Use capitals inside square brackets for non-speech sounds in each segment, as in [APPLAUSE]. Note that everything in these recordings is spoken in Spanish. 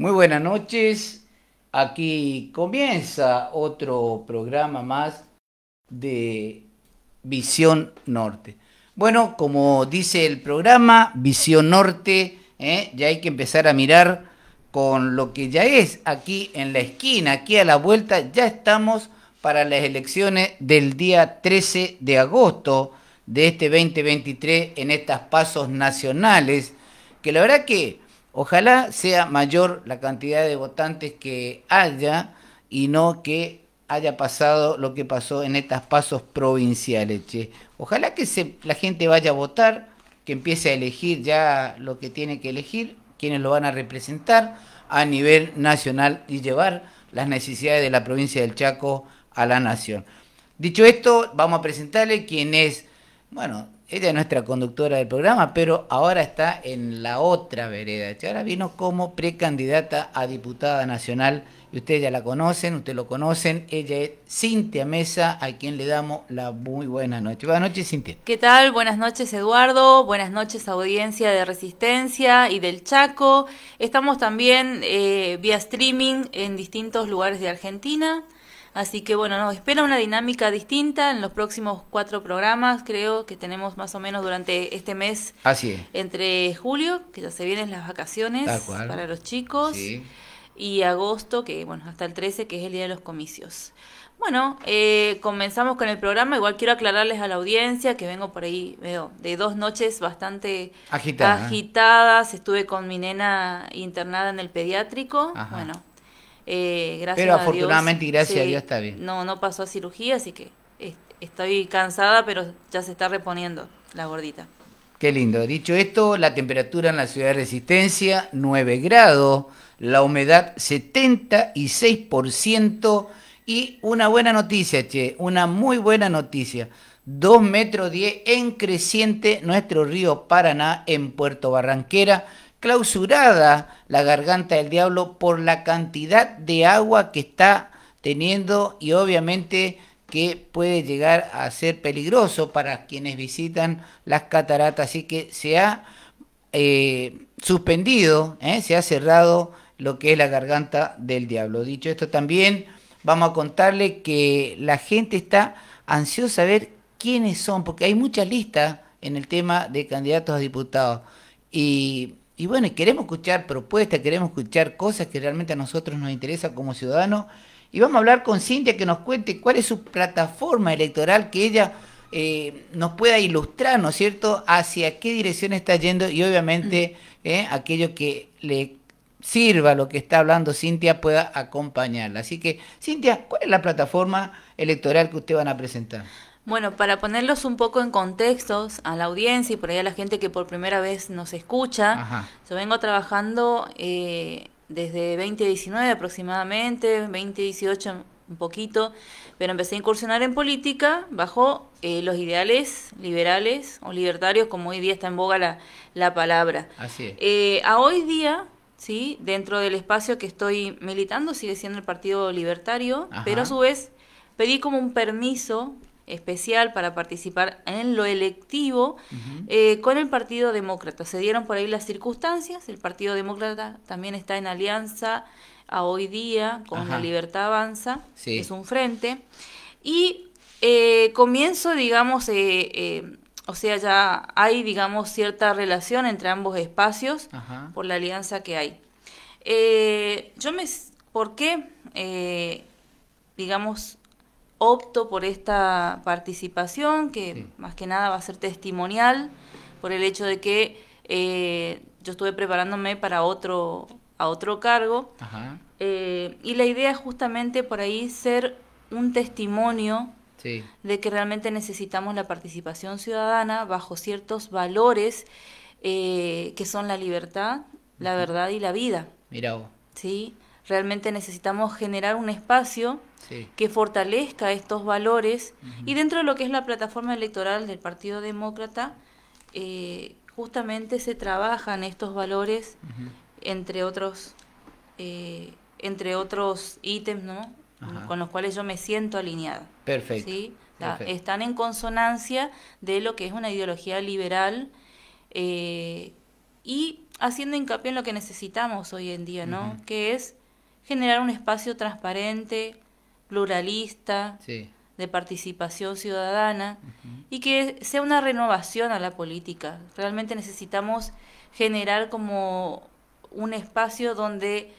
Muy buenas noches. Aquí comienza otro programa más de Visión Norte. Bueno, como dice el programa, Visión Norte, ¿eh? ya hay que empezar a mirar con lo que ya es aquí en la esquina, aquí a la vuelta, ya estamos para las elecciones del día 13 de agosto de este 2023 en estas pasos nacionales, que la verdad que Ojalá sea mayor la cantidad de votantes que haya y no que haya pasado lo que pasó en estas pasos provinciales. Ojalá que la gente vaya a votar, que empiece a elegir ya lo que tiene que elegir, quienes lo van a representar a nivel nacional y llevar las necesidades de la provincia del Chaco a la nación. Dicho esto, vamos a presentarle quién es, bueno, ella es nuestra conductora del programa, pero ahora está en la otra vereda. Ahora vino como precandidata a diputada nacional y ustedes ya la conocen, ustedes lo conocen. Ella es Cintia Mesa, a quien le damos la muy buena noche. Buenas noches, Cintia. ¿Qué tal? Buenas noches, Eduardo. Buenas noches, audiencia de Resistencia y del Chaco. Estamos también eh, vía streaming en distintos lugares de Argentina. Así que bueno, nos espera una dinámica distinta en los próximos cuatro programas, creo que tenemos más o menos durante este mes. Así Entre julio, que ya se vienen las vacaciones para los chicos, y agosto, que bueno, hasta el 13, que es el día de los comicios. Bueno, eh, comenzamos con el programa. Igual quiero aclararles a la audiencia que vengo por ahí, veo, de dos noches bastante agitadas. Estuve con mi nena internada en el pediátrico. Bueno, eh, pero afortunadamente, y gracias a Dios está bien. No, no pasó a cirugía, así que estoy cansada, pero ya se está reponiendo la gordita. Qué lindo. Dicho esto, la temperatura en la ciudad de Resistencia, 9 grados, la humedad 76% y una buena noticia, che, una muy buena noticia. 2 metros 10 en creciente nuestro río Paraná en Puerto Barranquera clausurada la garganta del diablo por la cantidad de agua que está teniendo y obviamente que puede llegar a ser peligroso para quienes visitan las cataratas. Así que se ha eh, suspendido, eh, se ha cerrado lo que es la garganta del diablo. Dicho esto también, vamos a contarle que la gente está ansiosa a ver quiénes son, porque hay muchas listas en el tema de candidatos a diputados. Y y bueno, queremos escuchar propuestas, queremos escuchar cosas que realmente a nosotros nos interesan como ciudadanos. Y vamos a hablar con Cintia que nos cuente cuál es su plataforma electoral que ella eh, nos pueda ilustrar, ¿no es cierto?, hacia qué dirección está yendo y obviamente mm. eh, aquello que le sirva lo que está hablando Cintia pueda acompañarla. Así que, Cintia, ¿cuál es la plataforma electoral que usted van a presentar? Bueno, para ponerlos un poco en contexto a la audiencia y por ahí a la gente que por primera vez nos escucha, yo vengo trabajando eh, desde 2019 aproximadamente, 2018 un poquito, pero empecé a incursionar en política bajo eh, los ideales liberales o libertarios, como hoy día está en boga la, la palabra. Así es. Eh, a hoy día, ¿sí? dentro del espacio que estoy militando, sigue siendo el Partido Libertario, pero a su vez pedí como un permiso especial para participar en lo electivo eh, con el Partido Demócrata. Se dieron por ahí las circunstancias, el Partido Demócrata también está en alianza a hoy día con la Libertad Avanza, es un frente, y eh, comienzo, digamos, eh, o sea, ya hay, digamos, cierta relación entre ambos espacios por la alianza que hay. yo me... ¿Por qué? digamos, opto por esta participación, que más que nada va a ser testimonial, por el hecho de que eh, yo estuve preparándome para otro, a otro cargo. Eh, y la idea es justamente por ahí ser un testimonio de que realmente necesitamos la participación ciudadana bajo ciertos valores eh, que son la libertad, la verdad y la vida. Mira Sí, realmente necesitamos generar un espacio que fortalezca estos valores y dentro de lo que es la plataforma electoral del Partido Demócrata, eh, justamente se trabajan estos valores, entre otros eh, entre otros ítems, Con los cuales yo me siento alineada. Perfecto. ¿sí? Están en consonancia de lo que es una ideología liberal eh, y haciendo hincapié en lo que necesitamos hoy en día, Que es generar un espacio transparente, pluralista, de participación ciudadana, y que sea una renovación a la política. Realmente necesitamos generar como un espacio donde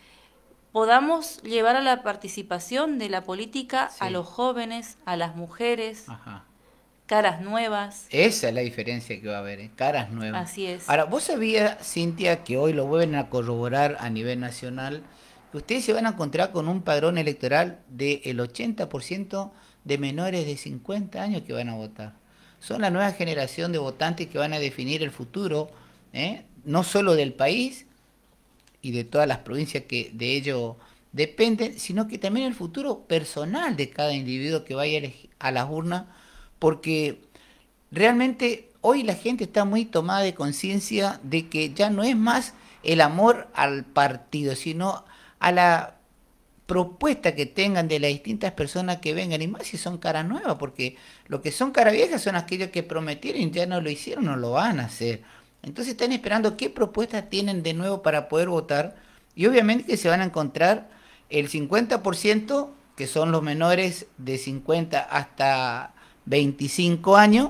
podamos llevar a la participación de la política a los jóvenes, a las mujeres, caras nuevas. Esa es la diferencia que va a haber, ¿eh? caras nuevas. Así es. Ahora, vos sabías, Cintia, que hoy lo vuelven a corroborar a nivel nacional ustedes se van a encontrar con un padrón electoral del 80% de menores de 50 años que van a votar. Son la nueva generación de votantes que van a definir el futuro, ¿eh? no solo del país y de todas las provincias que de ello dependen, sino que también el futuro personal de cada individuo que vaya a las urnas, porque realmente hoy la gente está muy tomada de conciencia de que ya no es más el amor al partido, sino a la propuesta que tengan de las distintas personas que vengan, y más si son caras nuevas, porque lo que son caras viejas son aquellos que prometieron y ya no lo hicieron, no lo van a hacer. Entonces están esperando qué propuestas tienen de nuevo para poder votar, y obviamente que se van a encontrar el 50%, que son los menores de 50 hasta 25 años,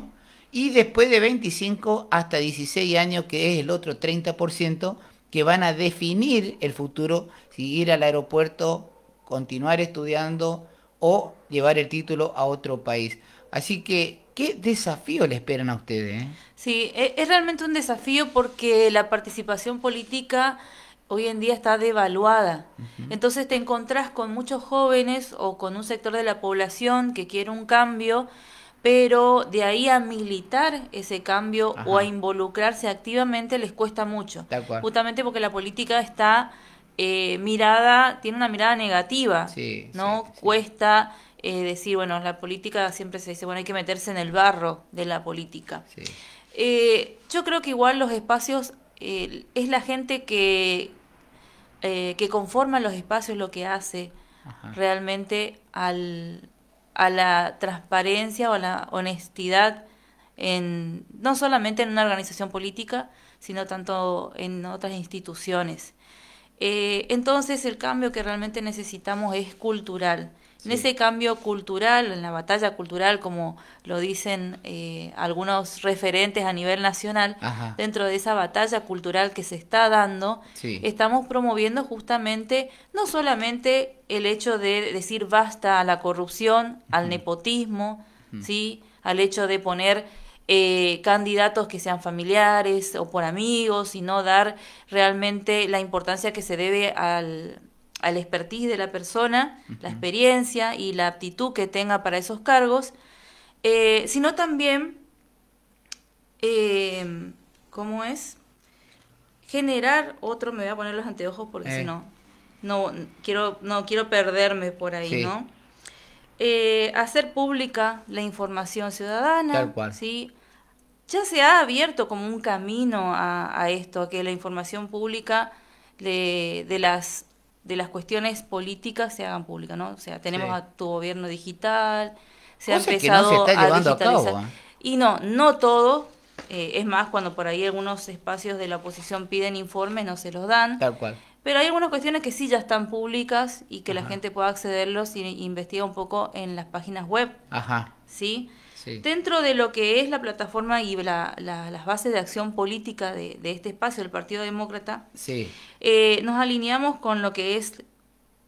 y después de 25 hasta 16 años, que es el otro 30%, que van a definir el futuro, si ir al aeropuerto, continuar estudiando o llevar el título a otro país. Así que, ¿qué desafío le esperan a ustedes? Eh? Sí, e-, es realmente un desafío porque la participación política hoy en día está devaluada. Entonces te encontrás con muchos jóvenes o con un sector de la población que quiere un cambio, pero de ahí a militar ese cambio o a involucrarse activamente les cuesta mucho. Justamente porque la política está eh, mirada, tiene una mirada negativa, ¿no? Cuesta eh, decir, bueno, la política siempre se dice, bueno, hay que meterse en el barro de la política. Eh, yo creo que igual los espacios, es la gente que, que conforma los espacios lo que hace realmente al a la transparencia o a la honestidad en, no solamente en una organización política, sino tanto en otras instituciones. Eh, entonces el cambio que realmente necesitamos es cultural en ese cambio cultural, en la batalla cultural, como lo dicen eh, algunos referentes a nivel nacional, dentro de esa batalla cultural que se está dando, estamos promoviendo justamente no solamente el hecho de decir basta a la corrupción, al nepotismo, ¿sí? al hecho de poner eh, candidatos que sean familiares o por amigos, sino dar realmente la importancia que se debe al al expertise de la persona, la experiencia y la aptitud que tenga para esos cargos, eh, sino también, eh, ¿cómo es? Generar otro, me voy a poner los anteojos porque si eh. no, no quiero, no quiero perderme por ahí, ¿no? Eh, hacer pública la información ciudadana, Tal cual. ¿sí? Ya se ha abierto como un camino a, esto, a que la información pública de, de las de las cuestiones políticas se hagan públicas, ¿no? O sea, tenemos a tu gobierno digital, se ha empezado a ¿eh? Y no, no todo. Eh, es más, cuando por ahí algunos espacios de la oposición piden informes, no se los dan. Tal cual. Pero hay algunas cuestiones que sí ya están públicas y que la gente pueda accederlos y investiga un poco en las páginas web. Ajá. ¿Sí? Dentro de lo que es la plataforma y la, las bases de acción política de, este espacio, el Partido Demócrata, sí. Eh, nos alineamos con lo que es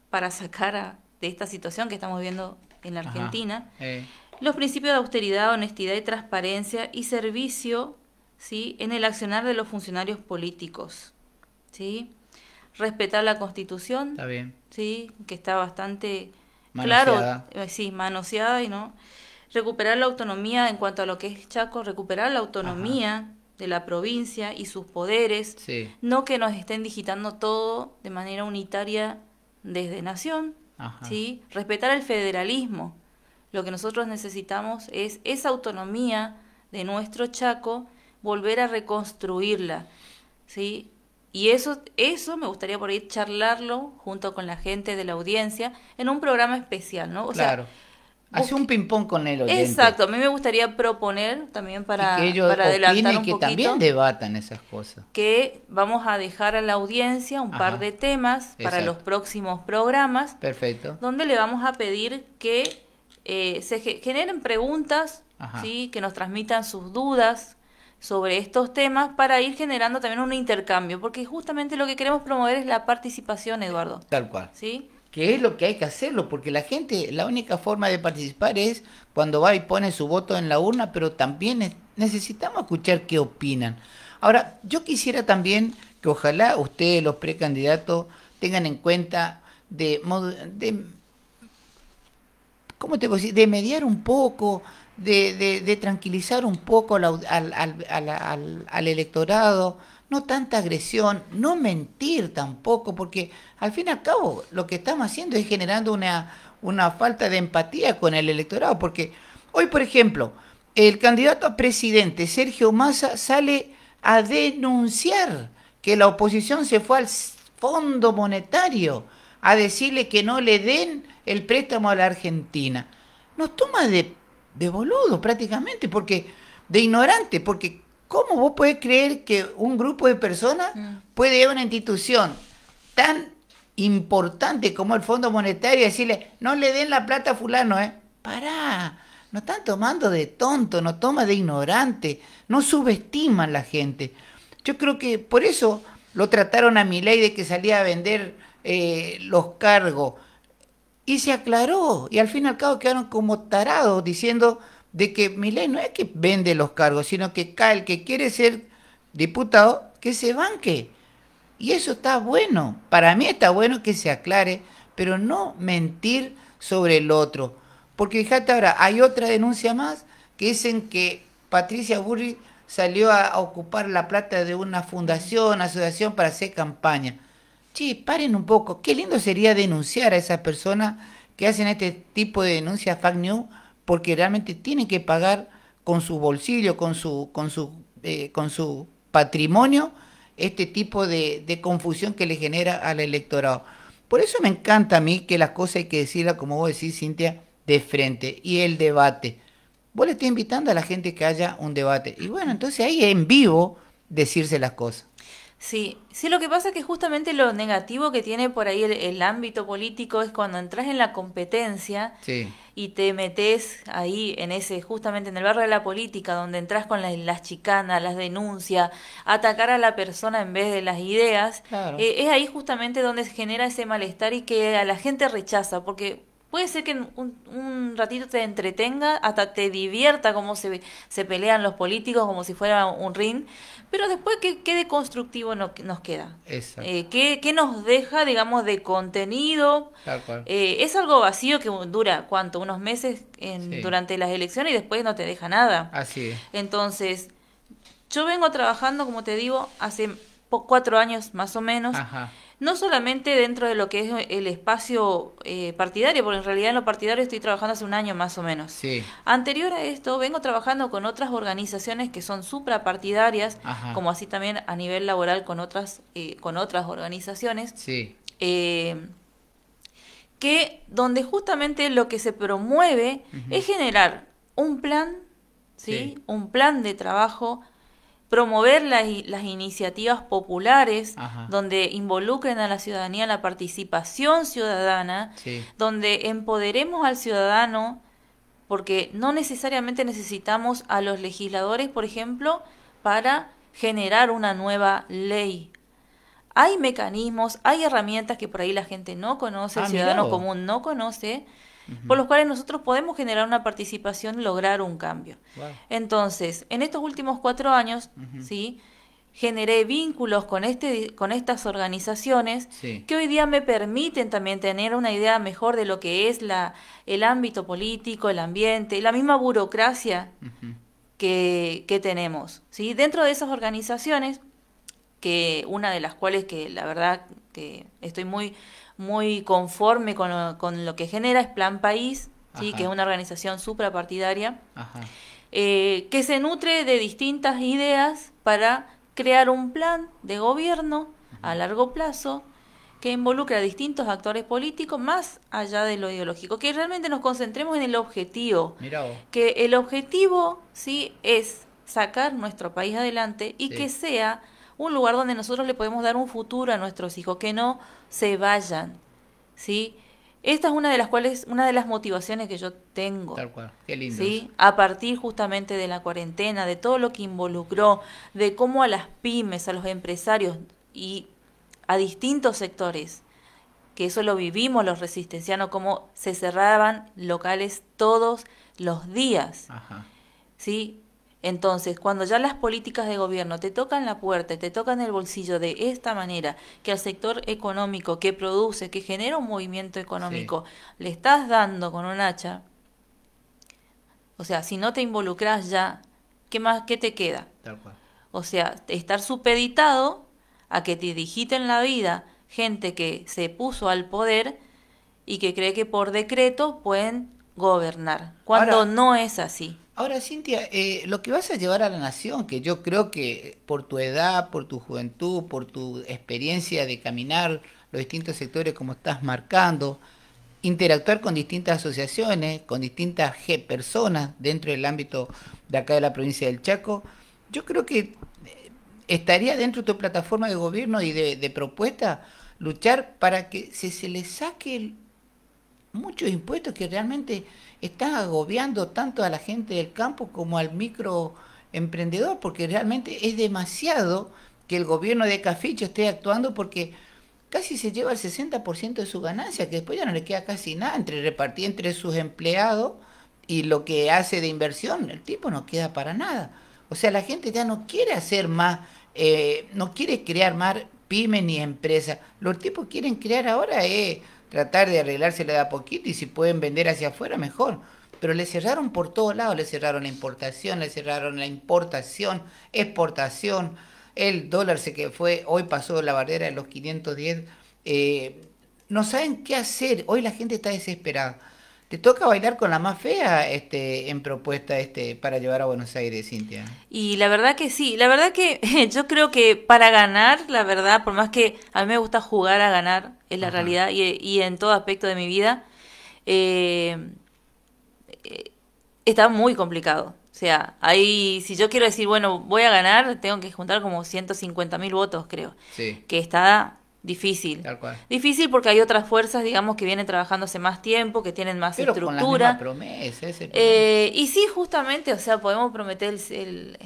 para sacar a, de esta situación que estamos viviendo en la Argentina, eh. los principios de austeridad, honestidad y transparencia y servicio ¿sí? en el accionar de los funcionarios políticos. ¿sí? Respetar la Constitución, ¿sí? que está bastante... Manoseada. Claro, eh, sí, manoseada y no recuperar la autonomía en cuanto a lo que es Chaco, recuperar la autonomía de la provincia y sus poderes, no que nos estén digitando todo de manera unitaria desde nación, ¿sí? respetar el federalismo. Lo que nosotros necesitamos es esa autonomía de nuestro Chaco, volver a reconstruirla. ¿sí? Y eso, eso me gustaría por ahí charlarlo junto con la gente de la audiencia en un programa especial, ¿no? claro. Hace un ping-pong con el oyente. Exacto, a mí me gustaría proponer también para, que para adelantar que también debatan esas cosas. Que vamos a dejar a la audiencia un par de temas para los próximos programas. Perfecto. Donde le vamos a pedir que eh, se generen preguntas, ¿sí? que nos transmitan sus dudas sobre estos temas para ir generando también un intercambio, porque justamente lo que queremos promover es la participación, Eduardo. Tal cual. ¿Sí? que es lo que hay que hacerlo, porque la gente, la única forma de participar es cuando va y pone su voto en la urna, pero también necesitamos escuchar qué opinan. Ahora, yo quisiera también que ojalá ustedes, los precandidatos, tengan en cuenta de, de ¿cómo te De mediar un poco, de, de, de tranquilizar un poco al, al, al electorado, no tanta agresión, no mentir tampoco, porque al fin y al cabo lo que estamos haciendo es generando una, una falta de empatía con el electorado, porque hoy, por ejemplo, el candidato a presidente, Sergio Massa, sale a denunciar que la oposición se fue al Fondo Monetario a decirle que no le den el préstamo a la Argentina. Nos toma de, de boludo prácticamente, porque de ignorante, porque ¿Cómo vos podés creer que un grupo de personas mm. puede ir a una institución tan importante como el Fondo Monetario y decirle, no le den la plata a fulano, ¿eh? Pará, nos están tomando de tonto, nos toman de ignorante, no subestiman la gente. Yo creo que por eso lo trataron a mi ley de que salía a vender eh, los cargos. Y se aclaró, y al fin y al cabo quedaron como tarados diciendo, de que ley no es que vende los cargos, sino que cae el que quiere ser diputado, que se banque. Y eso está bueno. Para mí está bueno que se aclare, pero no mentir sobre el otro. Porque fíjate ahora, hay otra denuncia más que dicen que Patricia Burri salió a, ocupar la plata de una fundación, asociación para hacer campaña. sí paren un poco. Qué lindo sería denunciar a esas personas que hacen este tipo de denuncias fake news porque realmente tienen que pagar con su bolsillo, con su, con su, eh, con su patrimonio, este tipo de, confusión que le genera al electorado. Por eso me encanta a mí que las cosas hay que decirlas, como vos decís, Cintia, de frente. Y el debate. Vos le estás invitando a la gente que haya un debate. Y bueno, entonces ahí en vivo decirse las cosas. Sí, sí, lo que pasa es que justamente lo negativo que tiene por ahí el, el ámbito político es cuando entras en la competencia. Sí y te metes ahí en ese, justamente en el barrio de la política, donde entras con las, las chicanas, las denuncias, atacar a la persona en vez de las ideas, eh, es ahí justamente donde se genera ese malestar y que a la gente rechaza, porque Puede ser que un, ratito te entretenga, hasta te divierta cómo se, se pelean los políticos, como si fuera un ring, pero después qué, de constructivo nos queda. Eh, ¿qué, nos deja, digamos, de contenido? Eh, es algo vacío que dura, ¿cuánto? Unos meses durante las elecciones y después no te deja nada. Así es. Entonces, yo vengo trabajando, como te digo, hace cuatro años más o menos. Ajá no solamente dentro de lo que es eh, el espacio eh, partidario, porque en realidad en lo partidario estoy trabajando hace un año más o menos. Anterior a esto, vengo trabajando con otras organizaciones que son suprapartidarias, como así también a nivel laboral con otras, eh, con otras organizaciones. Sí. que donde justamente lo que se promueve es generar un plan, ¿sí? Un plan de trabajo promover las, las iniciativas populares donde involucren a la ciudadanía la participación ciudadana, donde empoderemos al ciudadano, porque no necesariamente necesitamos a los legisladores, por ejemplo, para generar una nueva ley. Hay mecanismos, hay herramientas que por ahí la gente no conoce, el ah, ciudadano común no conoce, por los cuales nosotros podemos generar una participación y lograr un cambio. Entonces, en estos últimos cuatro años, ¿sí? generé vínculos con, este, con estas organizaciones que hoy día me permiten también tener una idea mejor de lo que es la, el ámbito político, el ambiente, la misma burocracia que, que, tenemos. ¿sí? Dentro de esas organizaciones, que una de las cuales que la verdad que estoy muy muy conforme con lo, con lo que genera, es Plan País, ¿sí? que es una organización suprapartidaria, eh, que se nutre de distintas ideas para crear un plan de gobierno a largo plazo que involucre a distintos actores políticos más allá de lo ideológico, que realmente nos concentremos en el objetivo, que el objetivo sí es sacar nuestro país adelante y que sea un lugar donde nosotros le podemos dar un futuro a nuestros hijos, que no se vayan, ¿sí? Esta es una de las cuales, una de las motivaciones que yo tengo. Tal cual, qué lindo. ¿sí? A partir justamente de la cuarentena, de todo lo que involucró, de cómo a las pymes, a los empresarios y a distintos sectores, que eso lo vivimos los resistencianos, cómo se cerraban locales todos los días. ¿Sí? Entonces, cuando ya las políticas de gobierno te tocan la puerta, te tocan el bolsillo de esta manera, que al sector económico que produce, que genera un movimiento económico, le estás dando con un hacha, o sea, si no te involucras ya, ¿qué más qué te queda? O sea, estar supeditado a que te digiten la vida gente que se puso al poder y que cree que por decreto pueden gobernar, cuando no es así. Ahora, Cintia, eh, lo que vas a llevar a la nación, que yo creo que por tu edad, por tu juventud, por tu experiencia de caminar los distintos sectores como estás marcando, interactuar con distintas asociaciones, con distintas personas dentro del ámbito de acá de la provincia del Chaco, yo creo que eh, estaría dentro de tu plataforma de gobierno y de, propuesta luchar para que se, se le saque muchos impuestos que realmente está agobiando tanto a la gente del campo como al microemprendedor, porque realmente es demasiado que el gobierno de Caficho esté actuando porque casi se lleva el 60% de su ganancia, que después ya no le queda casi nada entre repartir entre sus empleados y lo que hace de inversión. El tipo no queda para nada. O sea, la gente ya no quiere hacer más, eh, no quiere crear más pymes ni empresas. Los tipos quieren crear ahora es tratar de arreglársela de a poquito y si pueden vender hacia afuera, mejor. Pero le cerraron por todos lados, le cerraron la importación, le cerraron la importación, exportación, el dólar se que fue, hoy pasó la barrera de los 510. Eh, no saben qué hacer, hoy la gente está desesperada. Te toca bailar con la más fea este, en propuesta este, para llevar a Buenos Aires, Cintia. Y la verdad que sí, la verdad que [LAUGHS] yo creo que para ganar, la verdad, por más que a mí me gusta jugar a ganar, es la realidad, y, en todo aspecto de mi vida, eh, eh, está muy complicado. O sea, ahí, si yo quiero decir, bueno, voy a ganar, tengo que juntar como 150 mil votos, creo. Sí. Que está Difícil. Tal cual. Difícil porque hay otras fuerzas, digamos, que vienen trabajando hace más tiempo, que tienen más estructura. Con promesas, eh, y sí, justamente, o sea, podemos prometer el,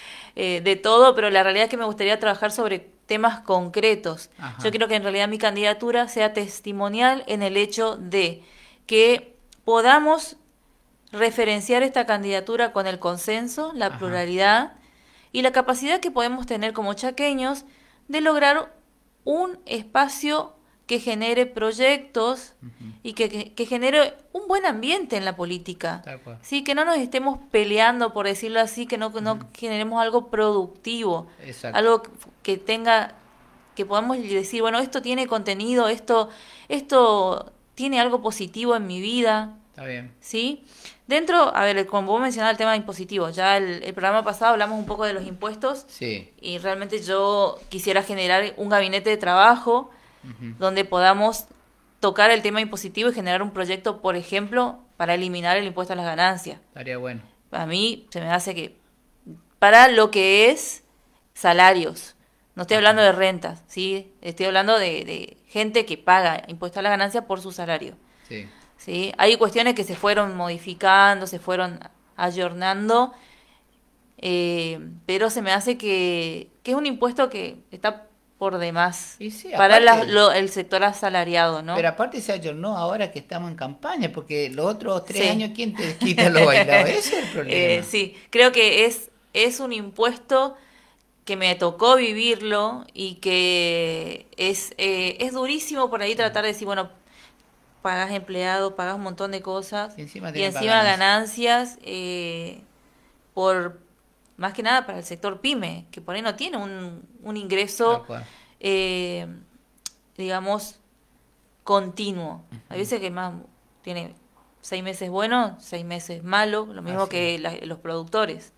[LAUGHS] eh, de todo, pero la realidad es que me gustaría trabajar sobre temas concretos. Yo quiero que en realidad mi candidatura sea testimonial en el hecho de que podamos referenciar esta candidatura con el consenso, la pluralidad y la capacidad que podemos tener como chaqueños de lograr un espacio que genere proyectos y que, que, genere un buen ambiente en la política. Sí, que no nos estemos peleando, por decirlo así, que no, no generemos algo productivo, algo que tenga, que podamos decir, bueno, esto tiene contenido, esto, esto tiene algo positivo en mi vida. Está bien. ¿Sí? Dentro, a ver, como vos mencionabas el tema impositivo, ya el, programa pasado hablamos un poco de los impuestos sí. y realmente yo quisiera generar un gabinete de trabajo donde podamos tocar el tema impositivo y generar un proyecto, por ejemplo, para eliminar el impuesto a las ganancias. Estaría bueno. A mí se me hace que para lo que es salarios, no estoy hablando de rentas, ¿sí? estoy hablando de, gente que paga impuesto a las ganancias por su salario. Sí. ¿sí? Hay cuestiones que se fueron modificando, se fueron ayornando, eh, pero se me hace que, que, es un impuesto que está por demás para el sector asalariado, ¿no? Pero aparte se ayornó ahora que estamos en campaña, porque los otros tres años, ¿quién te quita los bailado? [LAUGHS] Ese es el problema. Eh, sí, creo que es, es un impuesto que me tocó vivirlo y que es, eh, es durísimo por ahí tratar de decir, bueno, pagas empleado, pagas un montón de cosas y encima, ganancias eh, por más que nada para el sector pyme, que por ahí no tiene un, ingreso, eh, digamos, continuo. Hay veces que más tiene seis meses buenos, seis meses malos lo mismo que los productores.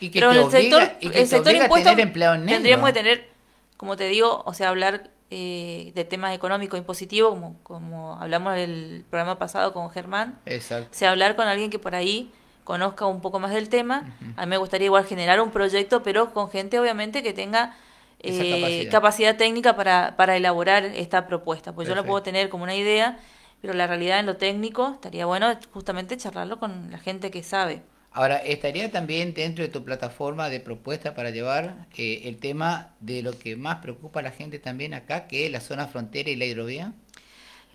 Y que Pero el sector, el sector impuesto tendríamos que tener, como te digo, o sea, hablar eh, de temas económicos impositivos, como, como hablamos el programa pasado con Germán. Exacto. hablar con alguien que por ahí conozca un poco más del tema. A mí me gustaría igual generar un proyecto, pero con gente obviamente que tenga eh, capacidad. técnica para, para elaborar esta propuesta. Pues yo la puedo tener como una idea, pero la realidad en lo técnico estaría bueno justamente charlarlo con la gente que sabe. Ahora, estaría también dentro de tu plataforma de propuesta para llevar eh, el tema de lo que más preocupa a la gente también acá, que es la zona frontera y la hidrovía.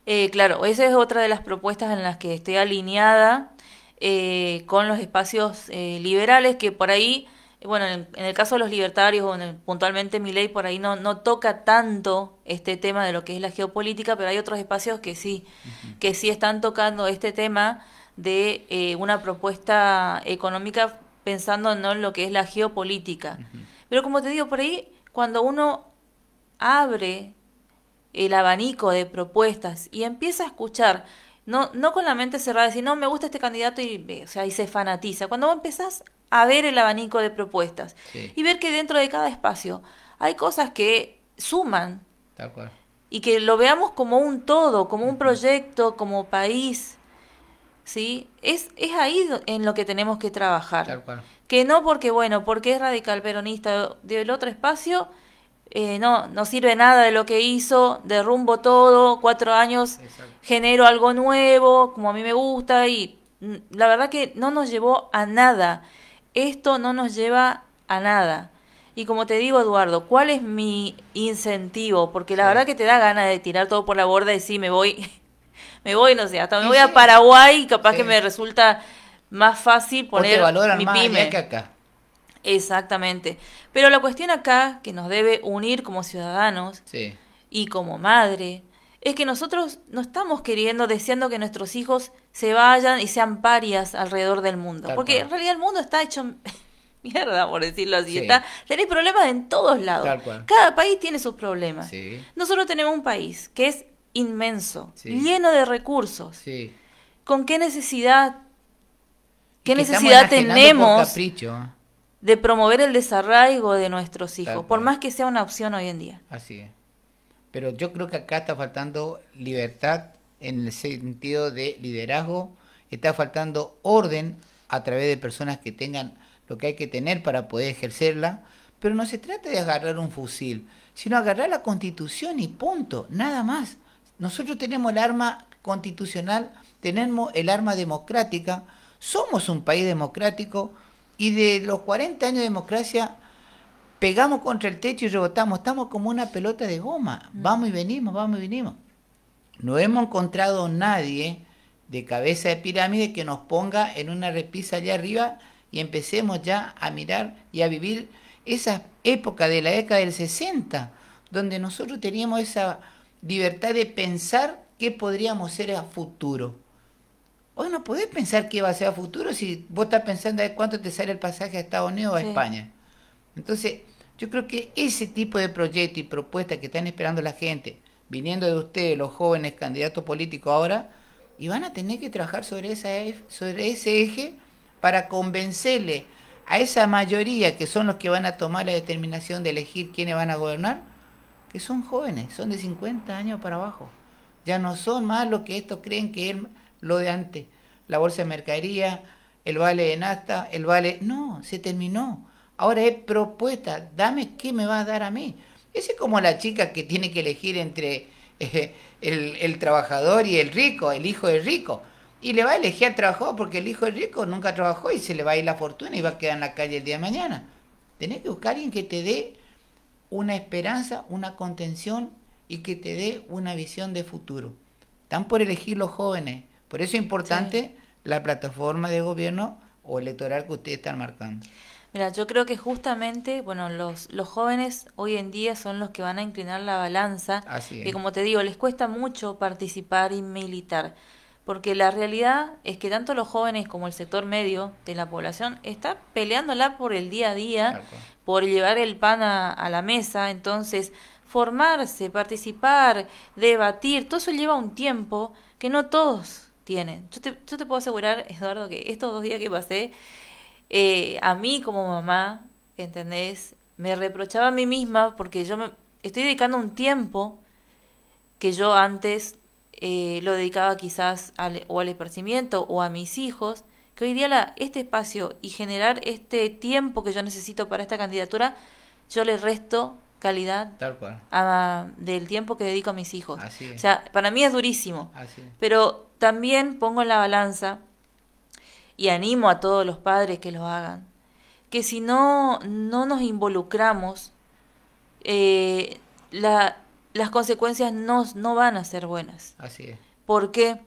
Eh, claro, esa es otra de las propuestas en las que estoy alineada eh, con los espacios eh, liberales que por ahí, bueno, en, el caso de los libertarios o puntualmente mi ley por ahí no, no toca tanto este tema de lo que es la geopolítica, pero hay otros espacios que sí, que sí están tocando este tema de eh, una propuesta económica pensando ¿no? en lo que es la geopolítica. Pero como te digo, por ahí, cuando uno abre el abanico de propuestas y empieza a escuchar, no, no con la mente cerrada, decir, no, me gusta este candidato y, eh, o sea, y se fanatiza. Cuando empezás a ver el abanico de propuestas y ver que dentro de cada espacio hay cosas que suman. Y que lo veamos como un todo, como un proyecto, como país. ¿sí? Es, es ahí en lo que tenemos que trabajar. Que no porque, bueno, porque es radical peronista del otro espacio, eh, no, no sirve nada de lo que hizo, derrumbo todo, cuatro años, genero algo nuevo, como a mí me gusta, y la verdad que no nos llevó a nada. Esto no nos lleva a nada. Y como te digo, Eduardo, ¿cuál es mi incentivo? Porque la verdad que te da ganas de tirar todo por la borda y sí, me voy me voy, no sé, hasta me voy a Paraguay, capaz que me resulta más fácil poner mi más pyme. que acá. Exactamente. Pero la cuestión acá que nos debe unir como ciudadanos y como madre es que nosotros no estamos queriendo, deseando que nuestros hijos se vayan y sean parias alrededor del mundo. porque en realidad el mundo está hecho [LAUGHS] mierda, por decirlo así. Está, tenéis problemas en todos lados. Cada país tiene sus problemas. Nosotros tenemos un país que es inmenso, lleno de recursos. ¿Con qué necesidad? ¿Qué necesidad tenemos ¿ah? de promover el desarraigo de nuestros hijos? Por más que sea una opción hoy en día. Así es. Pero yo creo que acá está faltando libertad en el sentido de liderazgo, está faltando orden a través de personas que tengan lo que hay que tener para poder ejercerla, pero no se trata de agarrar un fusil, sino agarrar la constitución y punto, nada más. Nosotros tenemos el arma constitucional, tenemos el arma democrática, somos un país democrático y de los 40 años de democracia pegamos contra el techo y rebotamos, estamos como una pelota de goma, mm. vamos y venimos, vamos y venimos. No hemos encontrado nadie de cabeza de pirámide que nos ponga en una repisa allá arriba y empecemos ya a mirar y a vivir esa época de la década del 60, donde nosotros teníamos esa libertad de pensar qué podríamos ser a futuro. Hoy no podés pensar qué va a ser a futuro si vos estás pensando de cuánto te sale el pasaje a Estados Unidos o a España. Entonces, yo creo que ese tipo de proyectos y propuestas que están esperando la gente, viniendo de ustedes, los jóvenes candidatos políticos ahora, y van a tener que trabajar sobre, esa, e, sobre ese eje para convencerle a esa mayoría que son los que van a tomar la determinación de elegir quiénes van a gobernar, que son jóvenes, son de 50 años para abajo. Ya no son más lo que estos creen que es lo de antes. La bolsa de mercadería, el vale de Nasta, el vale... No, se terminó. Ahora es propuesta, dame qué me vas a dar a mí. Esa es como la chica que tiene que elegir entre eh, el, el, trabajador y el rico, el hijo del rico. Y le va a elegir al trabajador porque el hijo del rico nunca trabajó y se le va a ir la fortuna y va a quedar en la calle el día de mañana. Tenés que buscar a alguien que te dé una esperanza, una contención y que te dé una visión de futuro. Están por elegir los jóvenes. Por eso es importante la plataforma de gobierno o electoral que ustedes están marcando. Mira, yo creo que justamente, bueno, los, los jóvenes hoy en día son los que van a inclinar la balanza, Así es. como te digo, les cuesta mucho participar y militar porque la realidad es que tanto los jóvenes como el sector medio de la población está peleándola por el día a día, por llevar el pan a, la mesa, entonces formarse, participar, debatir, todo eso lleva un tiempo que no todos tienen. Yo te, puedo asegurar, Eduardo, que estos dos días que pasé, eh, a mí como mamá, ¿entendés? Me reprochaba a mí misma porque yo me estoy dedicando un tiempo que yo antes eh, lo dedicaba quizás al, o al esparcimiento o a mis hijos, que hoy día este espacio y generar este tiempo que yo necesito para esta candidatura, yo le resto calidad a, del tiempo que dedico a mis hijos. O sea, para mí es durísimo, pero también pongo en la balanza y animo a todos los padres que lo hagan, que si no, no nos involucramos, eh, la, las consecuencias no, no van a ser buenas. Así es. ¿Por qué?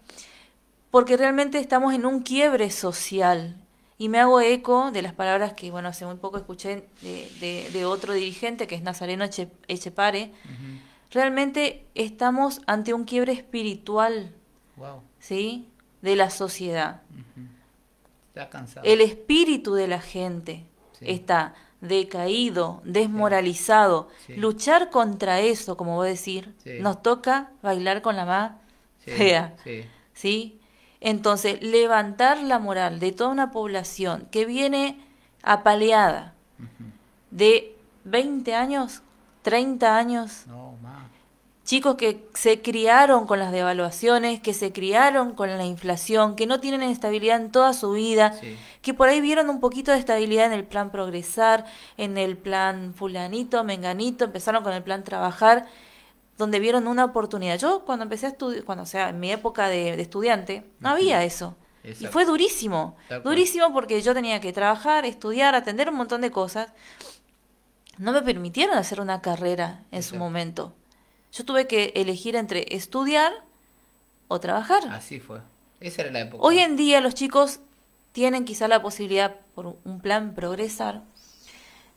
Porque realmente estamos en un quiebre social. Y me hago eco de las palabras que, bueno, hace muy poco escuché de, otro dirigente, que es Nazareno Echepare. Realmente estamos ante un quiebre espiritual, wow. ¿sí? De la sociedad. Está cansado. El espíritu de la gente está decaído, desmoralizado. Luchar contra eso, como voy a decir, nos toca bailar con la más fea. Sí. Entonces, levantar la moral de toda una población que viene apaleada de 20 años, 30 años. No, más chicos que se criaron con las devaluaciones, que se criaron con la inflación, que no tienen estabilidad en toda su vida, que por ahí vieron un poquito de estabilidad en el plan progresar, en el plan fulanito, menganito, empezaron con el plan trabajar, donde vieron una oportunidad. Yo cuando empecé a estudiar, cuando o sea, en mi época de, estudiante, no había eso. Y fue durísimo, durísimo porque yo tenía que trabajar, estudiar, atender un montón de cosas. No me permitieron hacer una carrera en su momento. Yo tuve que elegir entre estudiar o trabajar. Así fue. Esa era la época. Hoy en día los chicos tienen quizá la posibilidad, por un plan progresar,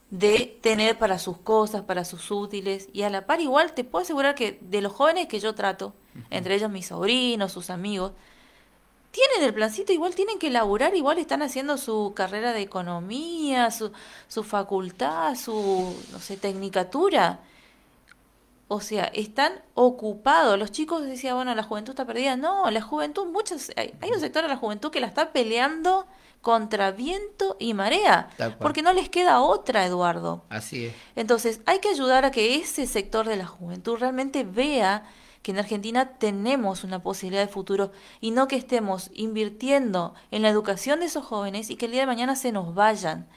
de tener para sus cosas, para sus útiles, y a la par igual te puedo asegurar que de los jóvenes que yo trato, entre ellos mis sobrinos, sus amigos, tienen el plancito, igual tienen que laburar, igual están haciendo su carrera de economía, su, su facultad, su, no sé, tecnicatura. O sea, están ocupados. Los chicos decían, bueno, la juventud está perdida. No, la juventud, muchos, hay, hay un sector de la juventud que la está peleando contra viento y marea, porque no les queda otra, Eduardo. Así es. Entonces, hay que ayudar a que ese sector de la juventud realmente vea que en Argentina tenemos una posibilidad de futuro y no que estemos invirtiendo en la educación de esos jóvenes y que el día de mañana se nos vayan.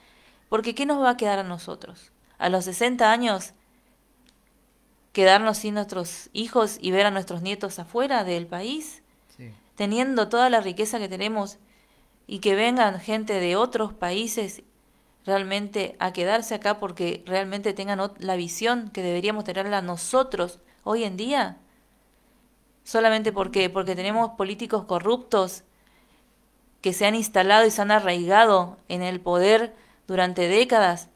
Porque ¿qué nos va a quedar a nosotros? A los 60 años quedarnos sin nuestros hijos y ver a nuestros nietos afuera del país, teniendo toda la riqueza que tenemos y que vengan gente de otros países realmente a quedarse acá porque realmente tengan la visión que deberíamos tenerla nosotros hoy en día. Solamente porque porque tenemos políticos corruptos que se han instalado y se han arraigado en el poder durante décadas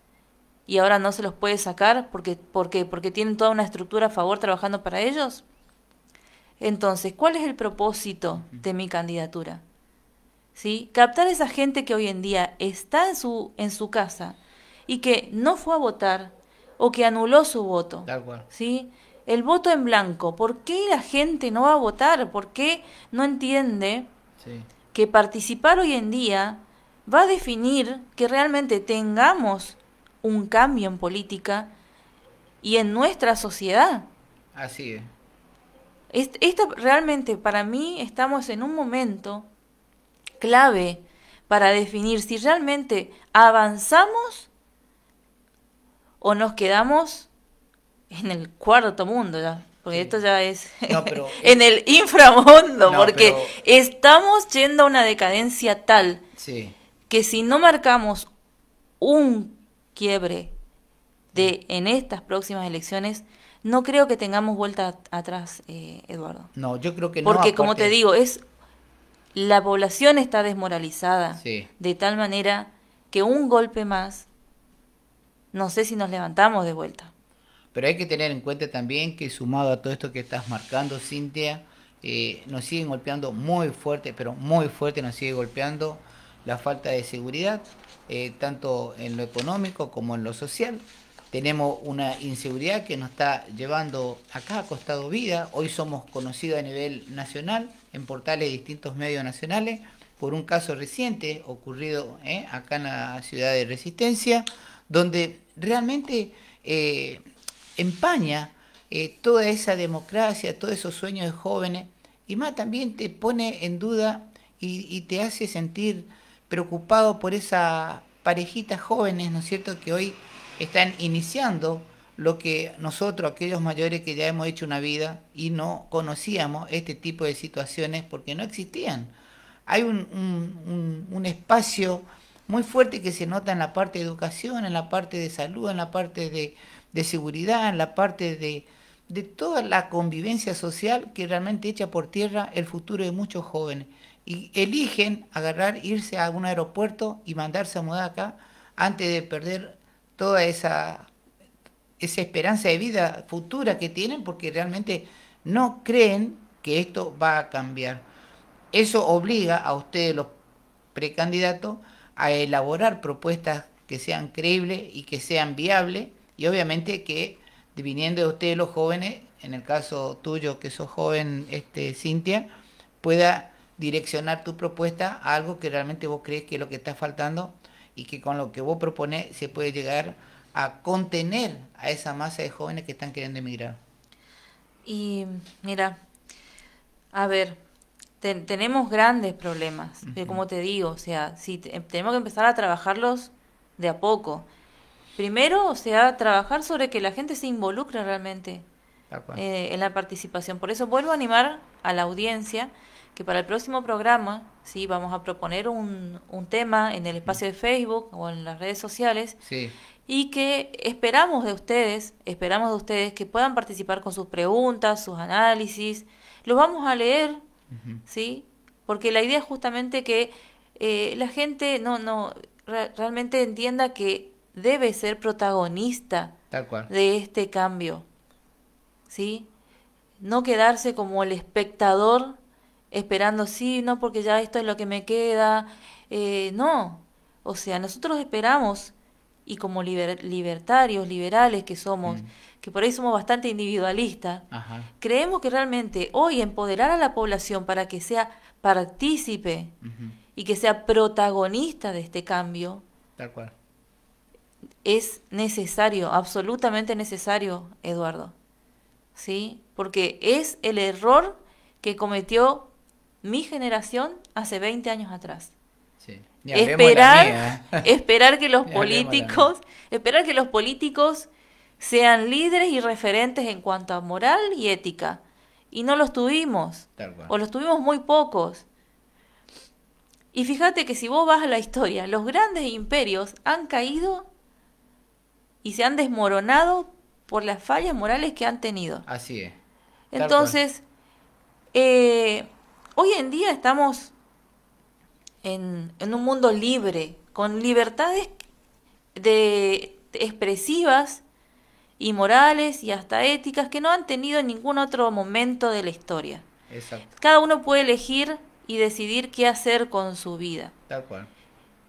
y ahora no se los puede sacar porque, ¿por porque tienen toda una estructura a favor trabajando para ellos. Entonces, ¿cuál es el propósito de mi candidatura? ¿Sí? Captar a esa gente que hoy en día está en su, en su casa y que no fue a votar o que anuló su voto. ¿Sí? El voto en blanco. ¿Por qué la gente no va a votar? ¿Por qué no entiende que participar hoy en día va a definir que realmente tengamos un cambio en política y en nuestra sociedad. Así es. Esto realmente para mí estamos en un momento clave para definir si realmente avanzamos o nos quedamos en el cuarto mundo ya. Porque esto ya es [LAUGHS] en el inframundo, porque estamos yendo a una decadencia tal que si no marcamos un quiebre de en estas próximas elecciones, no creo que tengamos vuelta atrás, eh, Eduardo. No, yo creo que no. Porque como te digo, es la población está desmoralizada de tal manera que un golpe más, no sé si nos levantamos de vuelta. Pero hay que tener en cuenta también que sumado a todo esto que estás marcando, Cintia, eh, nos siguen golpeando muy fuerte, pero muy fuerte nos sigue golpeando la falta de seguridad, eh, tanto en lo económico como en lo social. Tenemos una inseguridad que nos está llevando acá a costado vida. Hoy somos conocidos a nivel nacional, en portales de distintos medios nacionales, por un caso reciente ocurrido eh, acá en la ciudad de Resistencia, donde realmente eh, empaña toda esa democracia, todos esos sueños de jóvenes, y más también te pone en duda y te hace sentir preocupado por esa parejita jóvenes, ¿no es cierto?, que hoy están iniciando lo que nosotros, aquellos mayores que ya hemos hecho una vida y no conocíamos este tipo de situaciones porque no existían. Hay un, espacio muy fuerte que se nota en la parte de educación, en la parte de salud, en la parte de, de seguridad, en la parte de, de toda la convivencia social que realmente echa por tierra el futuro de muchos jóvenes y eligen agarrar, irse a un aeropuerto y mandarse a mudar acá antes de perder toda esa, esa esperanza de vida futura que tienen porque realmente no creen que esto va a cambiar. Eso obliga a ustedes los precandidatos a elaborar propuestas que sean creíbles y que sean viables y obviamente que viniendo de ustedes los jóvenes, en el caso tuyo que sos joven, este, Cintia, pueda direccionar tu propuesta a algo que realmente vos crees que es lo que está faltando y que con lo que vos propones se puede llegar a contener a esa masa de jóvenes que están queriendo emigrar. Y mira, a ver, tenemos grandes problemas, eh, como te digo, o sea, si em, tenemos que empezar a trabajarlos de a poco. Primero, o sea, trabajar sobre que la gente se involucre realmente eh, en la participación. Por eso vuelvo a animar a la audiencia que para el próximo programa sí vamos a proponer un, tema en el espacio de Facebook o en las redes sociales y que esperamos de ustedes, esperamos de ustedes que puedan participar con sus preguntas, sus análisis, los vamos a leer, sí, porque la idea es justamente que eh, la gente no no realmente entienda que debe ser protagonista de este cambio, sí, no quedarse como el espectador esperando, sí, no, porque ya esto es lo que me queda. Eh, no, o sea, nosotros esperamos, y como libertarios, liberales que somos, mm. que por ahí somos bastante individualistas, creemos que realmente hoy empoderar a la población para que sea partícipe y que sea protagonista de este cambio. tal cual Es necesario, absolutamente necesario, Eduardo. ¿Sí? Porque es el error que cometió mi generación hace 20 años atrás. Esperar, ¿eh? [LAUGHS] esperar que los políticos, esperar que los políticos sean líderes y referentes en cuanto a moral y ética. Y no los tuvimos. O los tuvimos muy pocos. Y fíjate que si vos vas a la historia, los grandes imperios han caído y se han desmoronado por las fallas morales que han tenido. Así es. Entonces, eh, Hoy en día estamos en, un mundo libre, con libertades expresivas y morales y hasta éticas que no han tenido en ningún otro momento de la historia. Cada uno puede elegir y decidir qué hacer con su vida. Tal cual.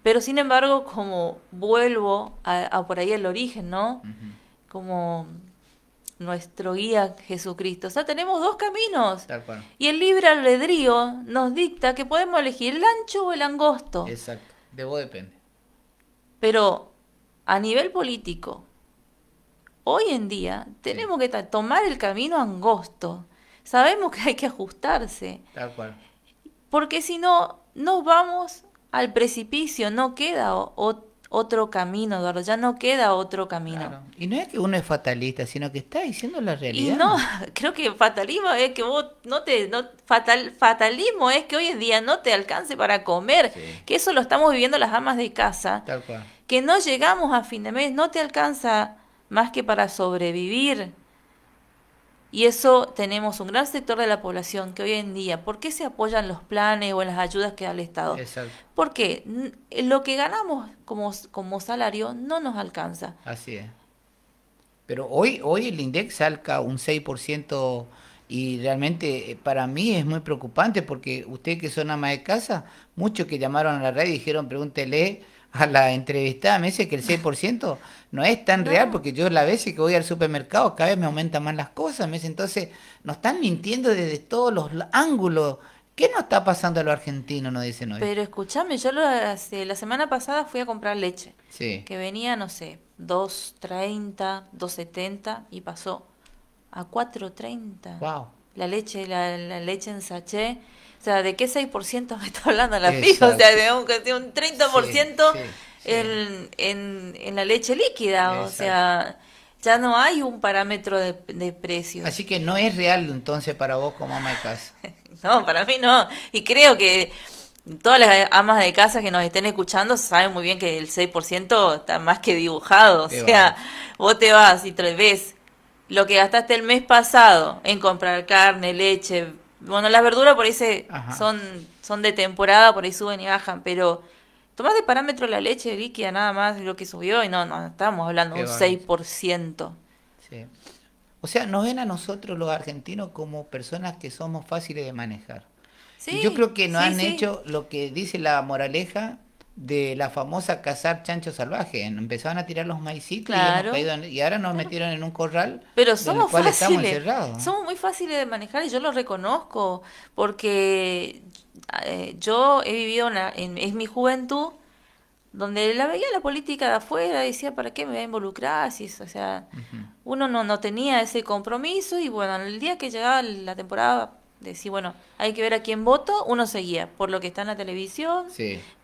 Pero sin embargo, como vuelvo a, por ahí el origen, ¿no? Como nuestro guía Jesucristo. O sea, tenemos dos caminos. Y el libre albedrío nos dicta que podemos elegir el ancho o el angosto. Exacto, de vos depende. Pero a nivel político, hoy en día tenemos que tomar el camino angosto. Sabemos que hay que ajustarse. Tal cual. Porque si no, nos vamos al precipicio, no queda otra otro camino, Eduardo, ya no queda otro camino. Y no es que uno es fatalista, sino que está diciendo la realidad. Y no, [LAUGHS] creo que fatalismo es que vos no te fatal, fatalismo es que hoy en día no te alcance para comer, que eso lo estamos viviendo las amas de casa. Que no llegamos a fin de mes, no te alcanza más que para sobrevivir. Y eso tenemos un gran sector de la población que hoy en día, ¿por qué se apoyan los planes o las ayudas que da el Estado? Porque eh, lo que ganamos como, como salario no nos alcanza. Así es. Pero hoy, hoy el INDEX salca un 6% y realmente eh, para mí es muy preocupante porque ustedes que son ama de casa, muchos que llamaron a la red dijeron, pregúntele a la entrevistada me dice que el 6% no es tan real porque yo la veces que voy al supermercado cada vez me aumentan más las cosas. Me dice, entonces nos están mintiendo desde todos los ángulos. ¿Qué nos está pasando a los argentinos? Nos dicen hoy. Pero escúchame, yo la semana pasada fui a comprar leche. Que venía, no sé, 2.30, 2.70 y pasó a 4.30. Wow. La leche, la, la leche en sachet o sea, ¿de qué 6% me está hablando la FIO? O sea, de un, un 30% en, en, la leche líquida. O sea, ya no hay un parámetro de, de precio. Así que no es real entonces para vos como ama de casa. [LAUGHS] no, para mí no. Y creo que todas las amas de casa que nos estén escuchando saben muy bien que el 6% está más que dibujado. O sea, vos te vas y tres ves lo que gastaste el mes pasado en comprar carne, leche, bueno, las verduras por ahí son, son de temporada, por ahí suben y bajan, pero tomás de parámetro la leche líquida nada más lo que subió y no, no, estábamos hablando de un 6%. Sí. O sea, nos ven a nosotros los argentinos como personas que somos fáciles de manejar. yo creo que nos han hecho lo que dice la moraleja de la famosa cazar chancho salvaje. Empezaban a tirar los maicitos y, ahora nos metieron en un corral. Pero somos fáciles. Encerrados. Somos muy fáciles de manejar y yo lo reconozco porque eh, yo he vivido en, es mi juventud donde la veía la política de afuera, decía, ¿para qué me voy a involucrar? Si, o sea, uno no, no tenía ese compromiso y bueno, el día que llegaba la temporada Decir, bueno, hay que ver a quién voto, uno se guía por lo que está en la televisión,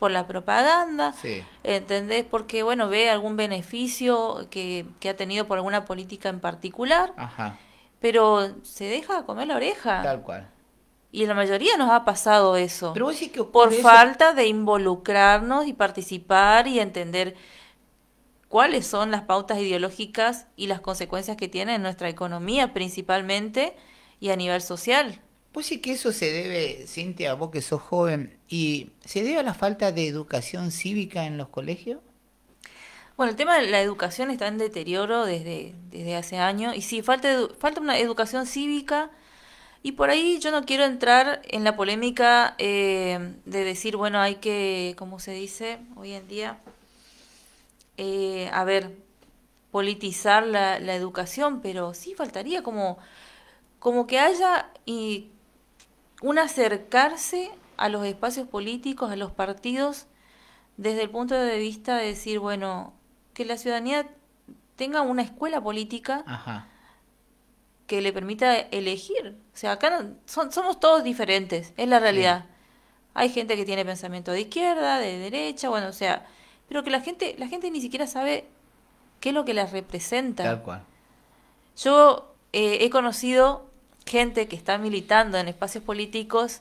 por la propaganda, ¿entendés? Porque, bueno, ve algún beneficio que, ha tenido por alguna política en particular, pero se deja comer la oreja. Tal cual. Y la mayoría nos ha pasado eso. que por falta de involucrarnos y participar y entender cuáles son las pautas ideológicas y las consecuencias que tiene en nuestra economía principalmente y a nivel social. Pues sí que eso se debe, Cintia, vos que sos joven, y se debe a la falta de educación cívica en los colegios. Bueno, el tema de la educación está en deterioro desde, desde hace años, y sí, falta, falta una educación cívica, y por ahí yo no quiero entrar en la polémica eh, de decir, bueno, hay que, como se dice hoy en día? Eh, a ver, politizar la, la educación, pero sí faltaría como como que haya y un acercarse a los espacios políticos, a los partidos, desde el punto de vista de decir, bueno, que la ciudadanía tenga una escuela política que le permita elegir. O sea, acá somos todos diferentes, es la realidad. Hay gente que tiene pensamiento de izquierda, de derecha, bueno, o sea, pero que la gente, la gente ni siquiera sabe qué es lo que la representa. Tal cual. Yo eh, he conocido gente que está militando en espacios políticos.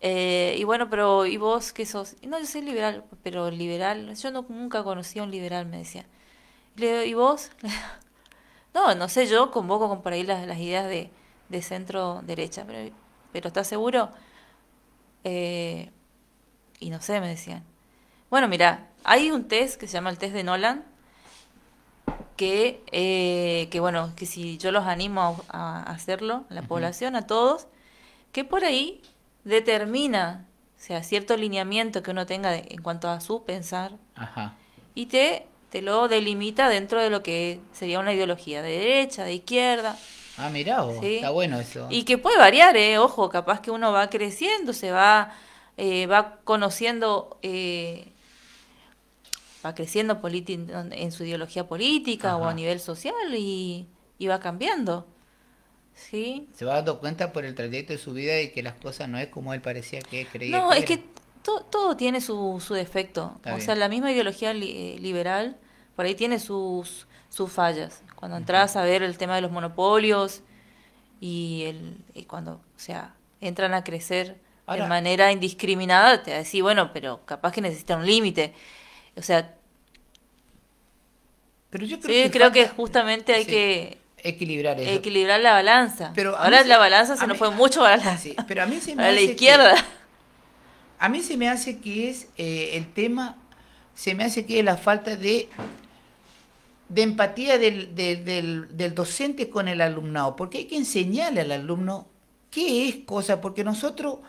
Eh, y bueno, pero ¿y vos qué sos? No, yo soy liberal, pero liberal, yo no, nunca conocí a un liberal, me decía. Le ¿y vos? [LAUGHS] no, no sé, yo convoco con por ahí las, ideas de, de centro derecha, pero, pero ¿estás seguro? Eh, y no sé, me decían. Bueno, mira, hay un test que se llama el test de Nolan, que, eh, que bueno, que si yo los animo a, a hacerlo, la población, a todos, que por ahí determina, o sea, cierto lineamiento que uno tenga en cuanto a su pensar, y te, te lo delimita dentro de lo que sería una ideología de derecha, de izquierda. Ah, mirá, está bueno eso. Y que puede variar, ¿eh? ojo, capaz que uno va creciendo, se va, eh, va conociendo eh, va creciendo en su ideología política o a nivel social y, va cambiando. ¿Sí? Se va dando cuenta por el trayecto de su vida y que las cosas no es como él parecía que creía. No, es que todo tiene su, defecto. o sea, la misma ideología eh, liberal por ahí tiene sus, sus fallas. Cuando entras a ver el tema de los monopolios y, el, cuando, o sea, entran a crecer de manera indiscriminada, te a decir, bueno, pero capaz que necesita un límite. O sea... Pero yo creo, que, justamente hay que equilibrar Equilibrar la balanza. ahora la balanza se nos fue mucho para [LAUGHS] pero a mí se me hace la izquierda. a mí se me hace que es eh, el tema, se me hace que es la falta de, de empatía del, docente con el alumnado, porque hay que enseñarle al alumno qué es cosa, porque nosotros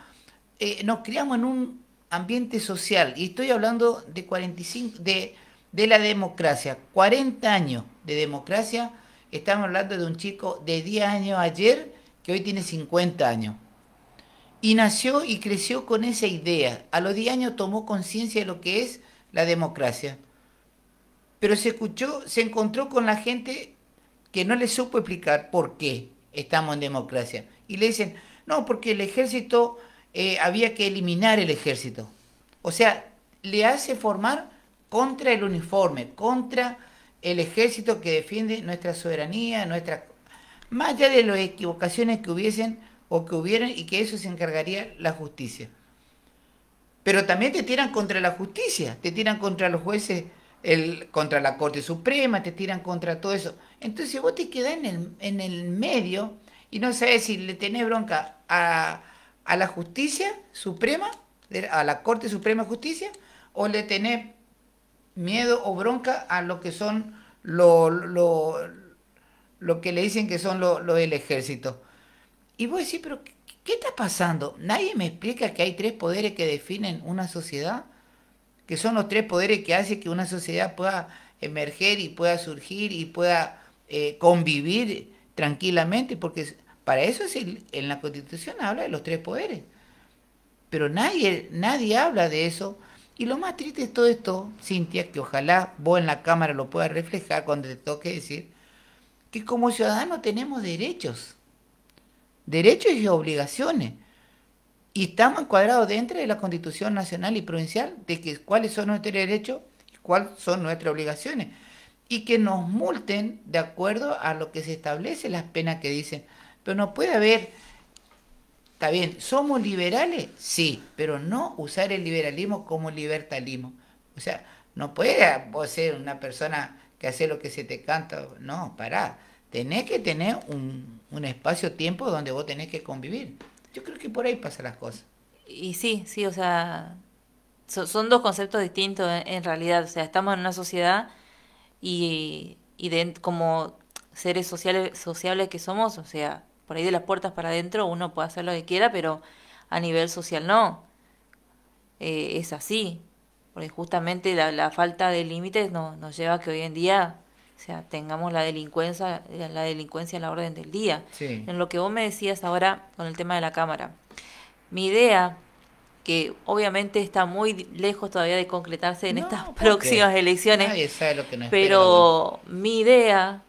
eh, nos criamos en un ambiente social, y estoy hablando de 45, de, de la democracia, 40 años de democracia, estamos hablando de un chico de 10 años ayer que hoy tiene 50 años. Y nació y creció con esa idea. A los 10 años tomó conciencia de lo que es la democracia. Pero se escuchó, se encontró con la gente que no le supo explicar por qué estamos en democracia. Y le dicen, no, porque el ejército eh, había que eliminar el ejército. O sea, le hace formar contra el uniforme, contra el ejército que defiende nuestra soberanía, nuestra más allá de las equivocaciones que hubiesen o que hubieran y que eso se encargaría la justicia. Pero también te tiran contra la justicia, te tiran contra los jueces, el, contra la Corte Suprema, te tiran contra todo eso. Entonces vos te quedás en el, en el medio y no sabes si le tenés bronca a, a la justicia suprema, a la Corte Suprema de Justicia, o le tenés miedo o bronca a lo que son lo, lo, lo que le dicen que son los lo del ejército. Y vos decís, pero qué, está pasando? Nadie me explica que hay tres poderes que definen una sociedad, que son los tres poderes que hacen que una sociedad pueda emerger y pueda surgir y pueda eh, convivir tranquilamente, porque para eso es en la Constitución habla de los tres poderes. Pero nadie, nadie habla de eso. Y lo más triste es todo esto, Cintia, que ojalá vos en la Cámara lo puedas reflejar cuando te toque decir, que como ciudadanos tenemos derechos, derechos y obligaciones. Y estamos encuadrados dentro de la Constitución Nacional y Provincial de que, cuáles son nuestros derechos y cuáles son nuestras obligaciones. Y que nos multen de acuerdo a lo que se establece las penas que dicen. Pero no puede haber, está bien, somos liberales, sí, pero no usar el liberalismo como libertalismo. O sea, no puede ser una persona que hace lo que se te canta, no, pará. Tenés que tener un, espacio-tiempo donde vos tenés que convivir. Yo creo que por ahí pasan las cosas. Y sí, sí, o sea, son dos conceptos distintos eh, en, realidad. O sea, estamos en una sociedad y, y como seres sociales, sociables que somos, o sea, por ahí de las puertas para adentro uno puede hacer lo que quiera, pero a nivel social no. Eh, es así, porque justamente la, falta de límites no, nos lleva a que hoy en día o sea, tengamos la delincuencia, la delincuencia la orden del día. En lo que vos me decías ahora con el tema de la cámara, mi idea, que obviamente está muy lejos todavía de concretarse en estas próximas elecciones, pero mi idea,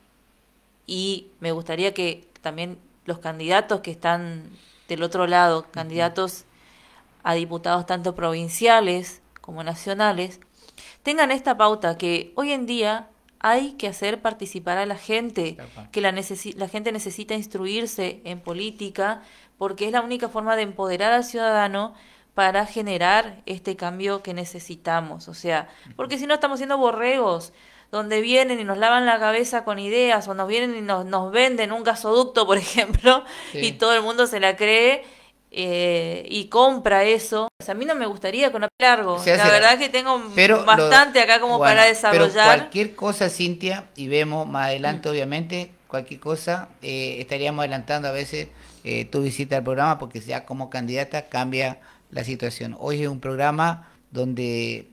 y me gustaría que también los candidatos que están del otro lado, candidatos a diputados tanto provinciales como nacionales, tengan esta pauta que hoy en día hay que hacer participar a la gente, que la, la gente necesita instruirse en política, porque es la única forma de empoderar al ciudadano para generar este cambio que necesitamos. O sea, porque si no estamos siendo borregos, donde vienen y nos lavan la cabeza con ideas o nos vienen y nos, nos venden un gasoducto, por [LAUGHS] ejemplo, y todo el mundo se la cree eh, y compra eso. a mí no me gustaría con largo. la verdad es que tengo bastante acá como para desarrollar. Pero cualquier cosa, Cintia, y vemos más adelante, mm. obviamente, cualquier cosa, eh, estaríamos adelantando a veces eh, tu visita al programa porque ya como candidata cambia la situación. Hoy es un programa donde